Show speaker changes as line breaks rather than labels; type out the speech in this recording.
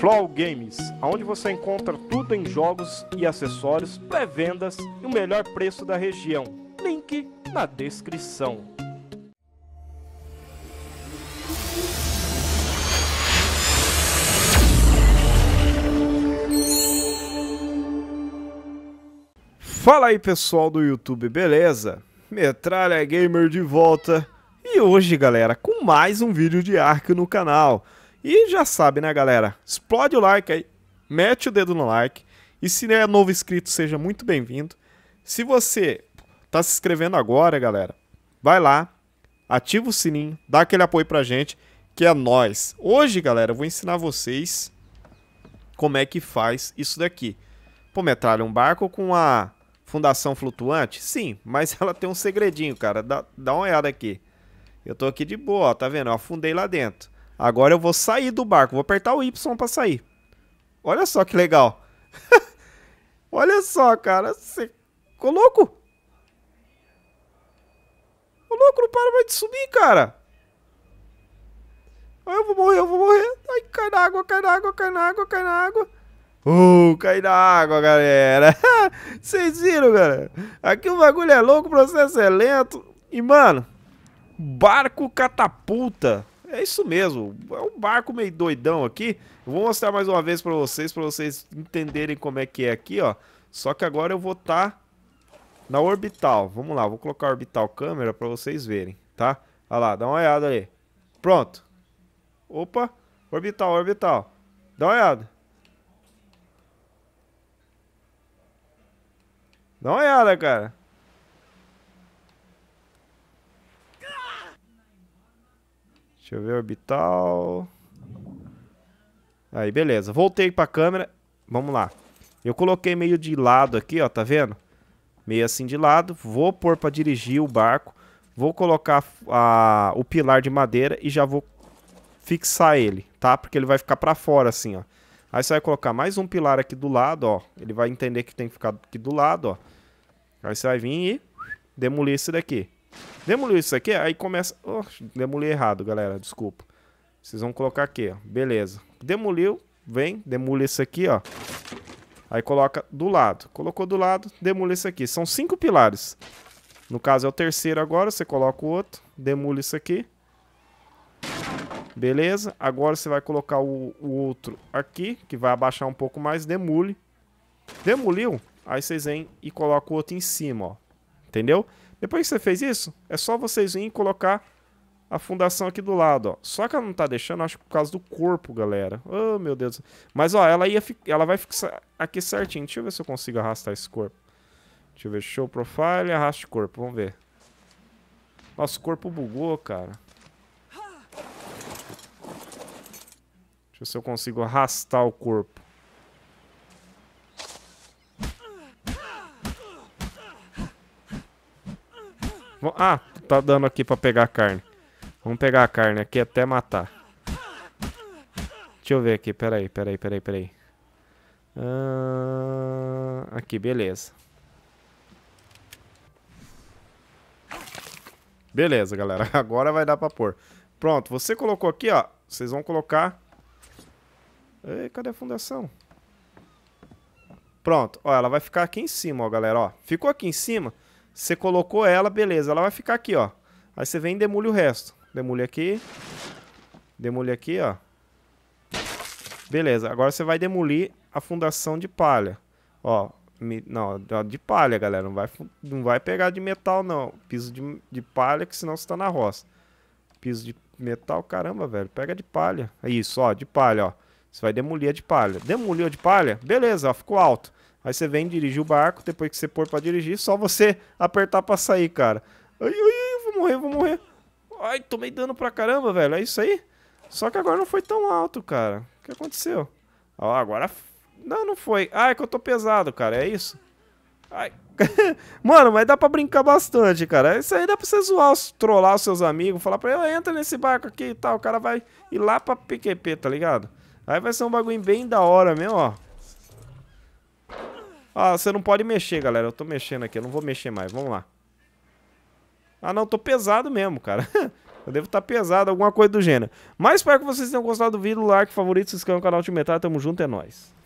Flow Games, onde você encontra tudo em jogos e acessórios, pré-vendas e o melhor preço da região. Link na descrição. Fala aí pessoal do YouTube, beleza? Metralha Gamer de volta e hoje galera com mais um vídeo de Ark no canal. E já sabe, né, galera? Explode o like aí, mete o dedo no like. E se é novo inscrito, seja muito bem-vindo. Se você tá se inscrevendo agora, galera, vai lá, ativa o sininho, dá aquele apoio pra gente, que é nós. Hoje, galera, eu vou ensinar vocês como é que faz isso daqui. Pô, metralha um barco com a fundação flutuante? Sim, mas ela tem um segredinho, cara. Dá, dá uma olhada aqui. Eu tô aqui de boa, ó, tá vendo? Eu afundei lá dentro. Agora eu vou sair do barco, vou apertar o Y para sair. Olha só que legal. Olha só, cara, você ficou louco? Ô, louco não para mais de subir, cara. Eu vou morrer, eu vou morrer. Ai, cai na água, cai na água, cai na água, cai na água. Uh, cai na água, galera. Vocês viram, galera? Aqui o bagulho é louco, o processo é lento. E, mano, barco catapulta. É isso mesmo, é um barco meio doidão aqui. Eu vou mostrar mais uma vez para vocês, para vocês entenderem como é que é aqui, ó. Só que agora eu vou estar tá na orbital. Vamos lá, vou colocar a orbital câmera para vocês verem, tá? Olha lá, dá uma olhada ali. Pronto. Opa, orbital, orbital. Dá uma olhada. Dá uma olhada, cara. Deixa eu ver orbital. Aí, beleza. Voltei para a câmera. Vamos lá. Eu coloquei meio de lado aqui, ó, tá vendo? Meio assim de lado. Vou pôr para dirigir o barco. Vou colocar a, o pilar de madeira e já vou fixar ele, tá? Porque ele vai ficar para fora assim, ó. Aí você vai colocar mais um pilar aqui do lado, ó. Ele vai entender que tem que ficar aqui do lado, ó. Aí você vai vir e demolir esse daqui. Demoliu isso aqui, aí começa... Oh, demoli errado, galera, desculpa. Vocês vão colocar aqui, ó. Beleza. Demoliu, vem, demule isso aqui, ó. Aí coloca do lado. Colocou do lado, demule isso aqui. São cinco pilares. No caso é o terceiro agora, você coloca o outro, demule isso aqui. Beleza? Agora você vai colocar o, o outro aqui, que vai abaixar um pouco mais, demule. Demoliu? Aí vocês vêm e colocam o outro em cima, ó. Entendeu? Depois que você fez isso, é só vocês virem colocar a fundação aqui do lado, ó. Só que ela não tá deixando, acho que por causa do corpo, galera. Oh, meu Deus. Mas, ó, ela, ia ela vai fixar aqui certinho. Deixa eu ver se eu consigo arrastar esse corpo. Deixa eu ver. Show profile, arraste corpo. Vamos ver. Nosso corpo bugou, cara. Deixa eu ver se eu consigo arrastar o corpo. Ah, tá dando aqui pra pegar a carne. Vamos pegar a carne aqui até matar. Deixa eu ver aqui, peraí, peraí, peraí, peraí. Ah, aqui, beleza. Beleza, galera. Agora vai dar pra pôr. Pronto, você colocou aqui, ó. Vocês vão colocar... Ei, cadê a fundação? Pronto, ó, ela vai ficar aqui em cima, ó, galera, ó. Ficou aqui em cima... Você colocou ela, beleza. Ela vai ficar aqui, ó. Aí você vem e demule o resto. Demule aqui. Demule aqui, ó. Beleza. Agora você vai demolir a fundação de palha. Ó. não, de palha, galera. Não vai, não vai pegar de metal, não. Piso de, de palha, que senão você tá na roça. Piso de metal, caramba, velho. Pega de palha. Isso, ó. De palha, ó. Você vai demolir a de palha. Demoliu a de palha? Beleza, ó. Ficou alto. Aí você vem dirige o barco, depois que você pôr para dirigir, só você apertar para sair, cara. Ai, ai, ai, vou morrer, vou morrer. Ai, tomei dano pra caramba, velho. É isso aí? Só que agora não foi tão alto, cara. O que aconteceu? Ó, agora... Não, não foi. Ah, é que eu tô pesado, cara. É isso? Ai... Mano, mas dá pra brincar bastante, cara. Isso aí dá pra você zoar, trollar os seus amigos, falar pra ele, entra nesse barco aqui e tal. O cara vai ir lá pra PQP, tá ligado? Aí vai ser um bagulho bem da hora mesmo, ó. Ah, você não pode mexer, galera. Eu tô mexendo aqui, eu não vou mexer mais. Vamos lá. Ah, não, tô pesado mesmo, cara. eu devo estar tá pesado, alguma coisa do gênero. Mas espero que vocês tenham gostado do vídeo. Like, favorito, se inscreva no canal de Metal. Tamo junto, é nóis.